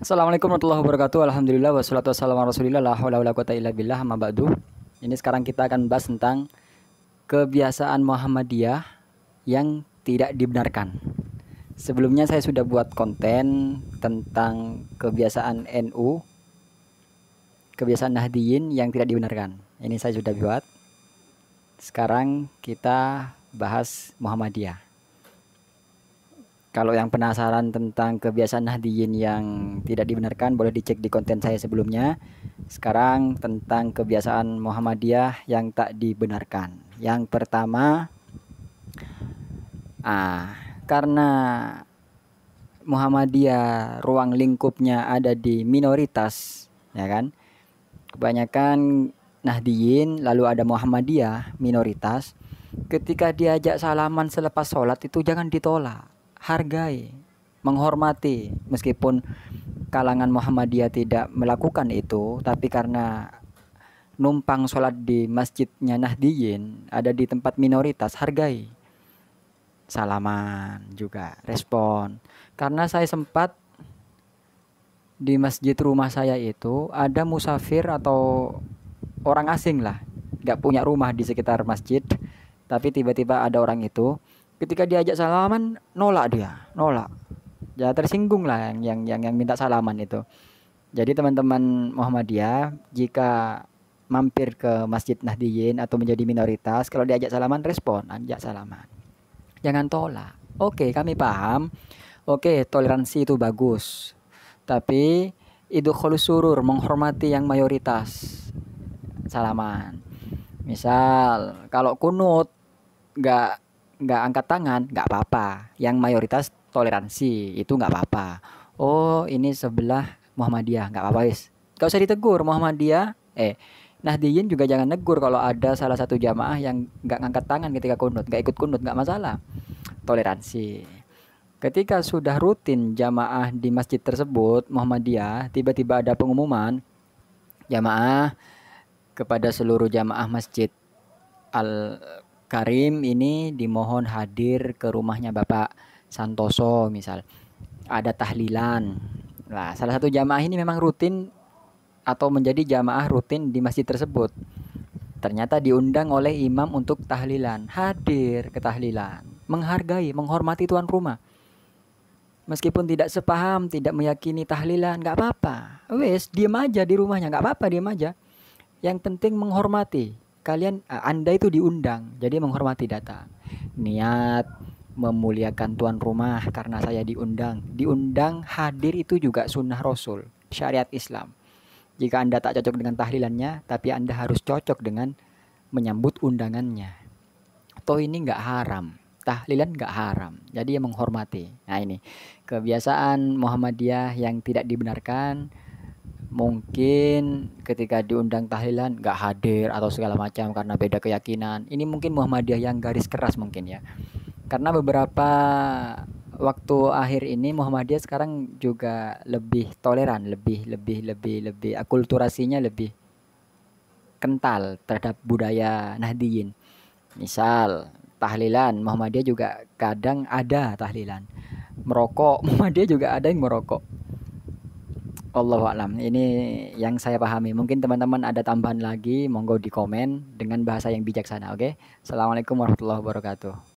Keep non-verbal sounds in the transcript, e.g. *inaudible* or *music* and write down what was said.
Assalamualaikum warahmatullahi wabarakatuh. Alhamdulillah wassalatu wassalamu rasulillah la haula illa billah amma ba'du. Ini sekarang kita akan bahas tentang kebiasaan Muhammadiyah yang tidak dibenarkan. Sebelumnya saya sudah buat konten tentang kebiasaan NU kebiasaan Nahdiyin yang tidak dibenarkan. Ini saya sudah buat. Sekarang kita bahas Muhammadiyah. Kalau yang penasaran tentang kebiasaan Nahdiyin yang tidak dibenarkan boleh dicek di konten saya sebelumnya. Sekarang tentang kebiasaan Muhammadiyah yang tak dibenarkan. Yang pertama ah karena Muhammadiyah ruang lingkupnya ada di minoritas, ya kan? Kebanyakan Nahdiyin lalu ada Muhammadiyah minoritas. Ketika diajak salaman selepas sholat itu jangan ditolak hargai, menghormati meskipun kalangan Muhammadiyah tidak melakukan itu, tapi karena numpang sholat di masjidnya Nahdiyin ada di tempat minoritas, hargai. Salaman juga, respon. Karena saya sempat di masjid rumah saya itu ada musafir atau orang asing lah, nggak punya rumah di sekitar masjid, tapi tiba-tiba ada orang itu ketika diajak salaman nolak dia nolak ya tersinggung lah yang yang yang, yang minta salaman itu jadi teman-teman Muhammadiyah jika mampir ke Masjid Nahdiyin atau menjadi minoritas kalau diajak salaman respon ajak salaman jangan tolak oke kami paham oke toleransi itu bagus tapi itu surur menghormati yang mayoritas salaman misal kalau kunut nggak nggak angkat tangan nggak apa-apa yang mayoritas toleransi itu nggak apa-apa oh ini sebelah Muhammadiyah nggak apa-apa guys nggak usah ditegur Muhammadiyah eh nah diin juga jangan negur kalau ada salah satu jamaah yang nggak angkat tangan ketika kunut, nggak ikut kunut, nggak masalah. Toleransi. Ketika sudah rutin jamaah di masjid tersebut Muhammadiyah, tiba-tiba ada pengumuman jamaah kepada seluruh jamaah masjid Al Karim ini dimohon hadir ke rumahnya Bapak Santoso misal. Ada tahlilan. Nah, salah satu jamaah ini memang rutin atau menjadi jamaah rutin di masjid tersebut. Ternyata diundang oleh imam untuk tahlilan, hadir ke tahlilan, menghargai, menghormati tuan rumah. Meskipun tidak sepaham, tidak meyakini tahlilan, nggak apa-apa. Wes, diem aja di rumahnya, nggak apa-apa, diem aja. Yang penting menghormati kalian eh, Anda itu diundang, jadi menghormati data. Niat memuliakan tuan rumah karena saya diundang. Diundang hadir itu juga sunnah Rasul, syariat Islam. Jika Anda tak cocok dengan tahlilannya, tapi Anda harus cocok dengan menyambut undangannya. Toh ini nggak haram, tahlilan nggak haram. Jadi yang menghormati. Nah ini kebiasaan Muhammadiyah yang tidak dibenarkan mungkin ketika diundang tahlilan nggak hadir atau segala macam karena beda keyakinan ini mungkin Muhammadiyah yang garis keras mungkin ya karena beberapa waktu akhir ini Muhammadiyah sekarang juga lebih toleran lebih lebih lebih lebih akulturasinya lebih kental terhadap budaya Nahdiyin misal tahlilan Muhammadiyah juga kadang ada tahlilan merokok *laughs* Muhammadiyah juga ada yang merokok Allah alam. Ini yang saya pahami. Mungkin teman-teman ada tambahan lagi, monggo di komen dengan bahasa yang bijaksana. Oke, okay? assalamualaikum warahmatullahi wabarakatuh.